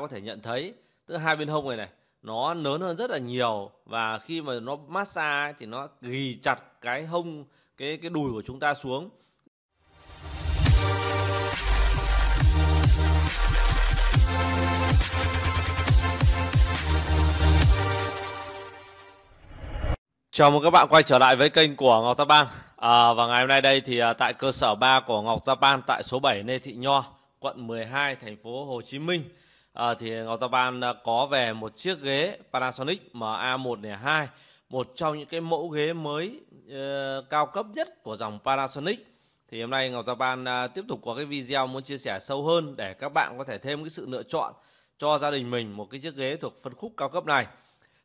có thể nhận thấy tức hai bên hông này này nó lớn hơn rất là nhiều và khi mà nó massage thì nó ghi chặt cái hông cái cái đùi của chúng ta xuống Chào mừng các bạn quay trở lại với kênh của Ngọc Tap Bang à, Và ngày hôm nay đây thì à, tại cơ sở 3 của Ngọc Tap Bang tại số 7 Lê Thị Nho, quận 12, thành phố Hồ Chí Minh à, thì Ngọc Tàu Ban có về một chiếc ghế Panasonic MA102 một trong những cái mẫu ghế mới uh, cao cấp nhất của dòng Panasonic thì hôm nay Ngọc Japan uh, ờ, tiếp tục có cái video muốn chia sẻ sâu hơn để các bạn có thể thêm cái sự lựa chọn cho gia đình mình một cái chiếc ghế thuộc phân khúc cao cấp này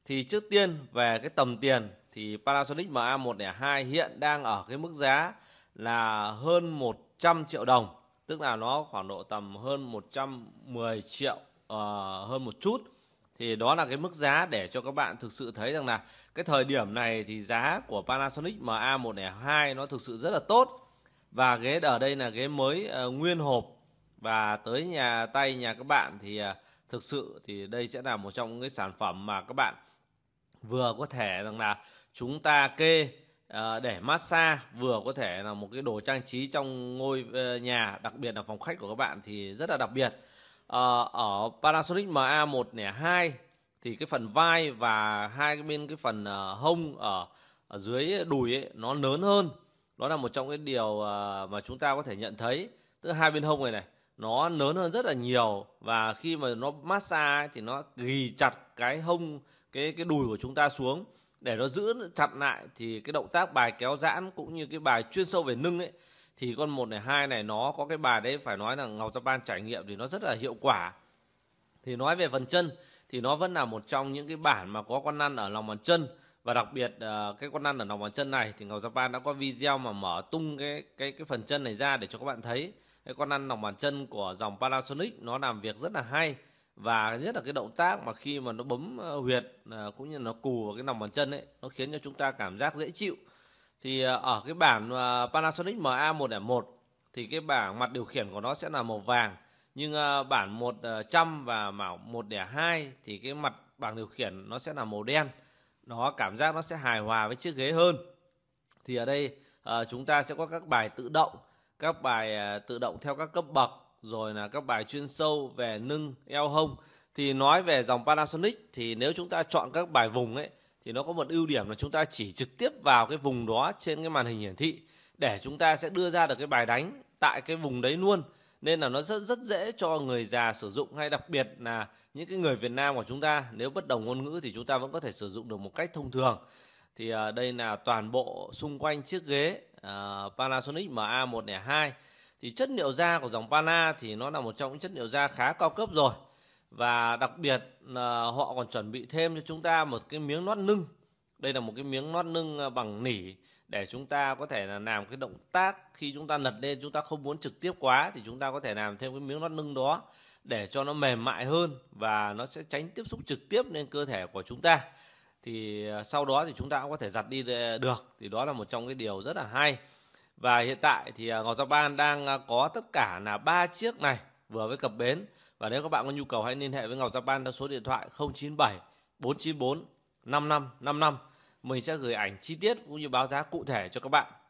thì trước tiên về cái tầm tiền thì Panasonic MA102 hiện đang ở cái mức giá là hơn 100 triệu đồng tức là nó khoảng độ tầm hơn 110 triệu uh, hơn một chút thì đó là cái mức giá để cho các bạn thực sự thấy rằng là cái thời điểm này thì giá của Panasonic MA102 nó thực sự rất là tốt và ghế ở đây là ghế mới uh, nguyên hộp và tới nhà tay nhà các bạn thì uh, thực sự thì đây sẽ là một trong những cái sản phẩm mà các bạn vừa có thể rằng là chúng ta kê uh, để massage vừa có thể là một cái đồ trang trí trong ngôi uh, nhà đặc biệt là phòng khách của các bạn thì rất là đặc biệt Ờ, ở Panasonic MA102 thì cái phần vai và hai cái bên cái phần ờ, hông ở, ở dưới đùi ấy, nó lớn hơn đó là một trong cái điều ờ, mà chúng ta có thể nhận thấy tức hai bên hông này này nó lớn hơn rất là nhiều và khi mà nó massage thì nó ghi chặt cái hông cái cái đùi của chúng ta xuống để nó giữ chặt lại thì cái động tác bài kéo giãn cũng như cái bài chuyên sâu về nâng ấy thì con một này hai này nó có cái bài đấy phải nói là ngọc japan trải nghiệm thì nó rất là hiệu quả thì nói về phần chân thì nó vẫn là một trong những cái bản mà có con lăn ở lòng bàn chân và đặc biệt ờ, cái con lăn ở lòng bàn chân này thì ngọc japan đã có video mà mở tung cái cái cái phần chân này ra để cho các bạn thấy cái con lăn lòng bàn chân của dòng panasonic nó làm việc rất là hay và nhất là cái động tác mà khi mà nó bấm ờ, huyệt ờ, cũng như nó cù vào cái lòng bàn chân ấy nó khiến cho chúng ta cảm giác dễ chịu thì ờ, ở cái bản ờ, Panasonic MA101 thì cái bảng mặt điều khiển của nó sẽ là màu vàng nhưng ờ, bản 100 và mảo 102 thì cái mặt bảng điều khiển nó sẽ là màu đen nó cảm giác nó sẽ hài hòa với chiếc ghế hơn thì ở đây chúng ta sẽ có các bài tự động các bài tự động theo các cấp bậc rồi là các bài chuyên sâu về nâng eo hông thì nói về dòng Panasonic thì nếu chúng ta chọn các bài vùng ấy thì nó có một ưu điểm là chúng ta chỉ trực tiếp vào cái vùng đó trên cái màn hình hiển thị để chúng ta sẽ đưa ra được cái bài đánh tại cái vùng đấy luôn nên là nó rất rất dễ cho người già sử dụng hay đặc biệt là những cái người Việt Nam của chúng ta nếu bất đồng ngôn ngữ thì chúng ta vẫn có thể sử dụng được một cách thông thường thì uh, đây là toàn bộ xung quanh chiếc ghế uh, Panasonic MA102 thì chất liệu da của dòng Pana thì nó là một trong những chất liệu da khá cao cấp rồi và đặc biệt là họ còn chuẩn bị thêm cho chúng ta một cái miếng nót nưng đây là một cái miếng nót nưng à, bằng nỉ để chúng ta có thể là làm cái động tác khi chúng ta lật lên chúng ta không muốn trực tiếp quá thì chúng ta có thể làm thêm cái miếng nót nưng đó để cho nó mềm mại hơn và nó sẽ tránh tiếp xúc trực tiếp lên cơ thể của chúng ta thì à, sau đó thì chúng ta cũng có thể giặt đi được thì đó là một trong cái điều rất là hay và hiện tại thì à, Ngọc Giao Ban đang có tất cả là ba chiếc này vừa với cặp bến và nếu các bạn có nhu cầu hãy liên hệ với Ngọc Japan theo số điện thoại 097 494 5555. Mình sẽ gửi ảnh chi tiết cũng như báo giá cụ thể cho các bạn.